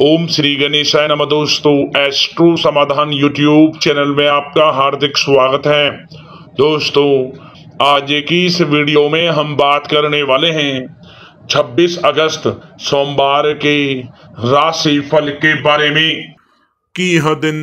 ओम श्री गणेशाय नमः दोस्तों एस्ट्रो समाधान यूट्यूब चैनल में आपका हार्दिक स्वागत है दोस्तों आज की इस वीडियो में हम बात करने वाले हैं 26 अगस्त सोमवार के राशि फल के बारे में कि यह दिन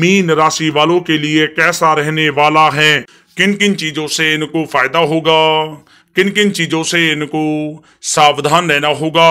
मीन राशि वालों के लिए कैसा रहने वाला है किन किन चीजों से इनको फायदा होगा किन किन चीजों से इनको सावधान रहना होगा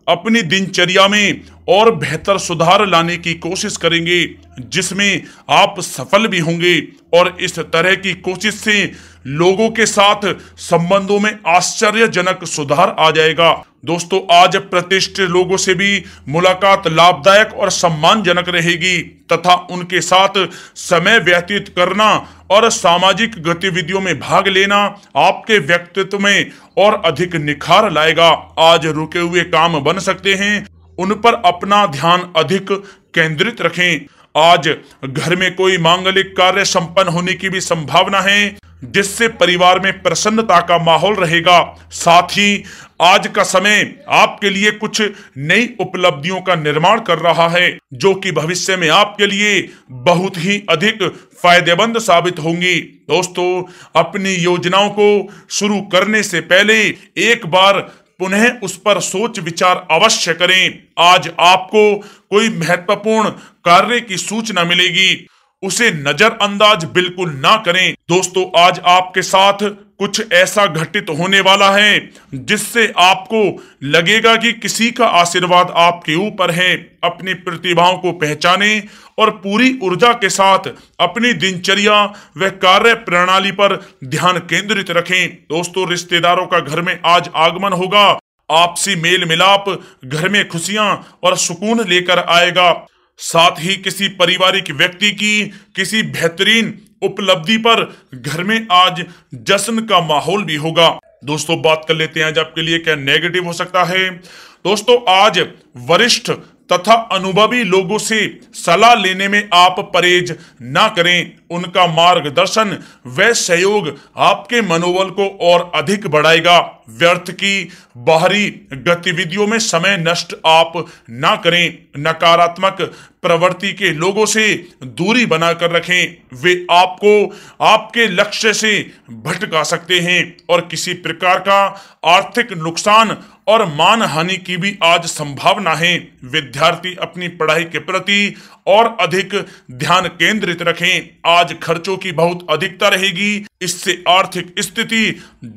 अपनी दिनचर्या में और बेहतर सुधार लाने की कोशिश करेंगे जिसमें आप सफल भी होंगे और इस तरह की कोशिश से लोगों के साथ संबंधों में आश्चर्यजनक सुधार आ जाएगा दोस्तों आज प्रतिष्ठित लोगों से भी मुलाकात लाभदायक और सम्मानजनक रहेगी तथा उनके साथ समय व्यतीत करना और सामाजिक गतिविधियों में भाग लेना आपके व्यक्तित्व में और अधिक निखार लाएगा आज रुके हुए काम बन सकते हैं उन पर अपना ध्यान अधिक केंद्रित रखें आज घर में कोई मांगलिक कार्य संपन्न होने की भी संभावना है जिससे परिवार में प्रसन्नता का माहौल रहेगा साथ ही आज का समय आपके लिए कुछ नई उपलब्धियों का निर्माण कर रहा है जो कि भविष्य में आपके लिए बहुत ही अधिक फायदेमंद साबित होंगी दोस्तों अपनी योजनाओं को शुरू करने से पहले एक बार पुनः उस पर सोच विचार अवश्य करें आज आपको कोई महत्वपूर्ण कार्य की सूचना मिलेगी उसे नजरअंदाज बिल्कुल ना करें दोस्तों आज आपके साथ कुछ ऐसा घटित होने वाला है जिससे आपको लगेगा कि किसी का आशीर्वाद आपके ऊपर है अपनी प्रतिभाओं को पहचाने और पूरी ऊर्जा के साथ अपनी दिनचर्या व कार्य प्रणाली पर ध्यान केंद्रित रखें दोस्तों रिश्तेदारों का घर में आज आगमन होगा आपसी मेल मिलाप घर में खुशियां और सुकून लेकर आएगा साथ ही किसी पारिवारिक व्यक्ति की किसी बेहतरीन उपलब्धि पर घर में आज जश्न का माहौल भी होगा दोस्तों बात कर लेते हैं आज आपके लिए क्या नेगेटिव हो सकता है दोस्तों आज वरिष्ठ तथा अनुभवी लोगों से सलाह लेने में आप परहेज ना करें उनका मार्गदर्शन व सहयोग आपके मनोबल को और अधिक बढ़ाएगा व्यर्थ की बाहरी गतिविधियों में समय नष्ट आप ना करें नकारात्मक प्रवृत्ति के लोगों से दूरी बनाकर रखें वे आपको आपके लक्ष्य से भटका सकते हैं और किसी प्रकार का आर्थिक नुकसान और मान हानि की भी आज संभावना है विद्यार्थी अपनी पढ़ाई के प्रति और अधिक ध्यान केंद्रित रखें आज खर्चों की बहुत अधिकता रहेगी इससे आर्थिक स्थिति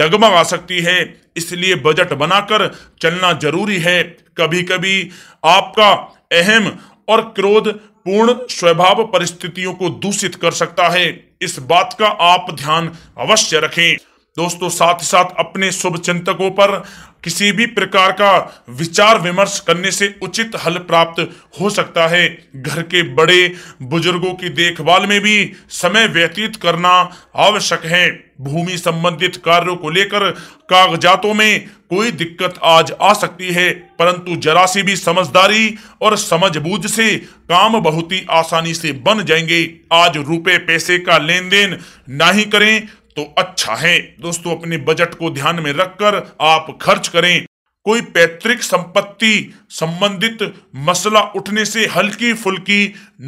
डगमगा सकती है इसलिए बजट बनाकर चलना जरूरी है कभी कभी आपका अहम और क्रोध पूर्ण स्वभाव परिस्थितियों को दूषित कर सकता है इस बात का आप ध्यान अवश्य रखें दोस्तों साथ ही साथ अपने शुभ चिंतकों पर किसी भी प्रकार का विचार विमर्श करने से उचित हल प्राप्त हो सकता है घर के बड़े बुजुर्गों की देखभाल में भी समय व्यतीत करना आवश्यक है भूमि संबंधित कार्यों को लेकर कागजातों में कोई दिक्कत आज आ सकती है परंतु जरा सी भी समझदारी और समझबूझ से काम बहुत ही आसानी से बन जाएंगे आज रुपए पैसे का लेन देन ना ही करें तो अच्छा है दोस्तों अपने बजट को ध्यान में रखकर आप खर्च करें कोई पैतृक संपत्ति संबंधित मसला उठने से हल्की फुल्की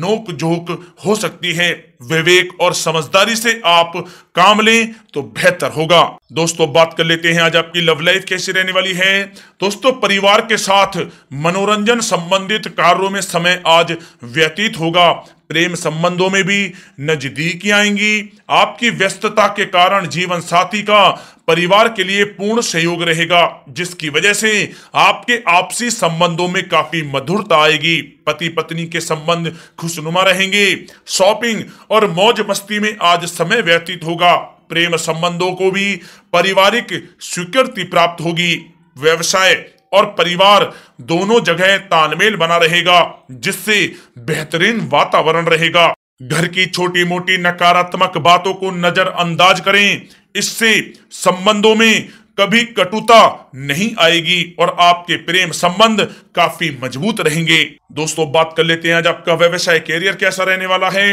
नोक झोंक हो सकती है विवेक और समझदारी से आप काम लें तो बेहतर होगा दोस्तों बात कर लेते हैं आज आपकी लव लाइफ कैसी रहने वाली है दोस्तों परिवार के साथ मनोरंजन संबंधित कार्यों में समय आज व्यतीत होगा प्रेम संबंधों में भी नजदीकी आएंगी आपकी व्यस्तता के कारण जीवन साथी का परिवार के लिए पूर्ण सहयोग रहेगा जिसकी वजह से आपके आपसी संबंधों में काफी मधुरता आएगी पति पत्नी के संबंध खुशनुमा रहेंगे शॉपिंग और मौज मस्ती में आज समय व्यतीत होगा प्रेम संबंधों को भी पारिवारिक स्वीकृति प्राप्त होगी व्यवसाय और परिवार दोनों जगह तालमेल बना रहेगा जिससे बेहतरीन वातावरण रहेगा घर की छोटी मोटी नकारात्मक बातों को नजरअंदाज करें इससे संबंधों में कभी कटुता नहीं आएगी और आपके प्रेम संबंध काफी मजबूत रहेंगे दोस्तों बात कर लेते हैं आज आपका व्यवसाय कैरियर कैसा रहने वाला है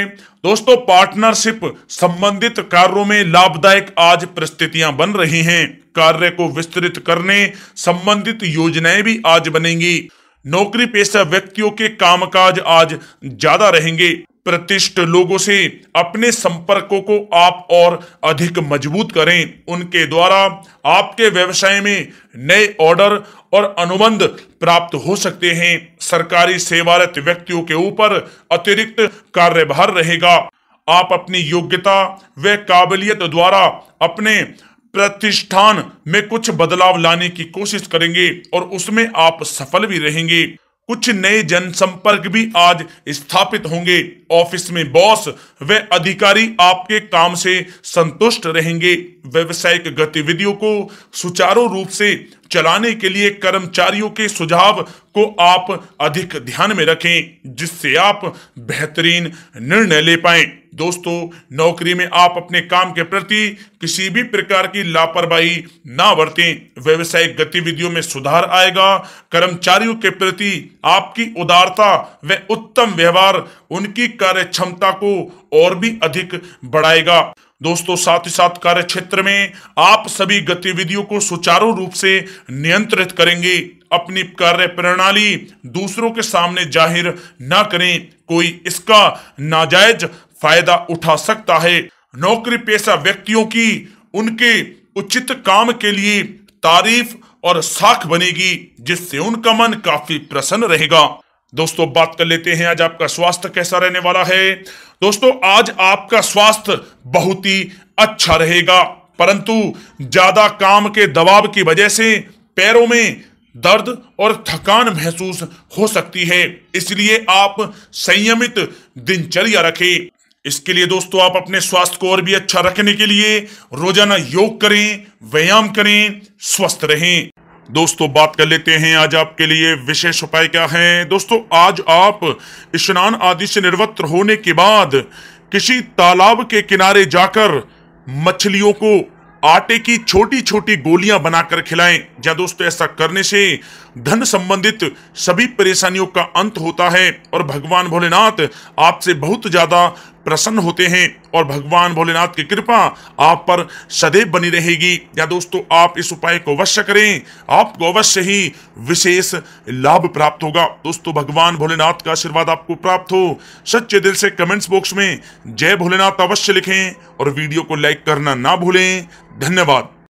दोस्तों पार्टनरशिप संबंधित कार्यों में लाभदायक आज परिस्थितियां बन रही हैं कार्य को विस्तृत करने संबंधित योजनाएं भी आज बनेंगी नौकरी पेशा व्यक्तियों के कामकाज आज ज्यादा रहेंगे प्रतिष्ठ लोगों से अपने संपर्कों को आप और अधिक मजबूत करें उनके द्वारा आपके व्यवसाय में नए ऑर्डर और अनुबंध प्राप्त हो सकते हैं सरकारी सेवारत व्यक्तियों के ऊपर अतिरिक्त कार्यभार रहेगा आप अपनी योग्यता व काबिलियत द्वारा अपने प्रतिष्ठान में कुछ बदलाव लाने की कोशिश करेंगे और उसमें आप सफल भी रहेंगे कुछ नए जनसंपर्क भी आज स्थापित होंगे ऑफिस में बॉस व अधिकारी आपके काम से संतुष्ट रहेंगे व्यवसायिक गतिविधियों को सुचारू रूप से चलाने के लिए कर्मचारियों के सुझाव को आप अधिक ध्यान में रखें जिससे आप बेहतरीन निर्णय ले पाए दोस्तों नौकरी में आप अपने काम के प्रति किसी भी प्रकार की लापरवाही ना बरतें व्यवसायिक गतिविधियों में सुधार आएगा कर्मचारियों के प्रति आपकी उदारता व उत्तम व्यवहार उनकी कार्य क्षमता को और भी अधिक बढ़ाएगा दोस्तों साथ ही साथ कार्य क्षेत्र में आप सभी गतिविधियों को सुचारू रूप से नियंत्रित करेंगे अपनी कार्य प्रणाली दूसरों के सामने जाहिर ना करें कोई इसका नाजायज फायदा उठा सकता है नौकरी पेशा व्यक्तियों की उनके उचित काम के लिए तारीफ और साख बनेगी जिससे उनका मन काफी प्रसन्न रहेगा दोस्तों बात कर लेते हैं आज आपका स्वास्थ्य कैसा रहने वाला है दोस्तों आज आपका स्वास्थ्य बहुत ही अच्छा रहेगा परंतु ज्यादा काम के दबाव की वजह से पैरों में दर्द और थकान महसूस हो सकती है इसलिए आप संयमित दिनचर्या रखें इसके लिए दोस्तों आप अपने स्वास्थ्य को और भी अच्छा रखने के लिए रोजाना योग करें व्यायाम करें स्वस्थ रहें दोस्तों बात कर लेते हैं आज आपके लिए विशेष उपाय क्या है दोस्तों आज आप स्नान आदि से निर्वत्र होने के बाद किसी तालाब के किनारे जाकर मछलियों को आटे की छोटी छोटी गोलियां बनाकर खिलाएं या दोस्तों ऐसा करने से धन संबंधित सभी परेशानियों का अंत होता है और भगवान भोलेनाथ आपसे बहुत ज्यादा प्रसन्न होते हैं और भगवान भोलेनाथ की कृपा आप पर सदैव बनी रहेगी या दोस्तों आप इस उपाय को अवश्य करें आपको अवश्य ही विशेष लाभ प्राप्त होगा दोस्तों भगवान भोलेनाथ का आशीर्वाद आपको प्राप्त हो सच्चे दिल से कमेंट्स बॉक्स में जय भोलेनाथ अवश्य लिखें और वीडियो को लाइक करना ना भूलें धन्यवाद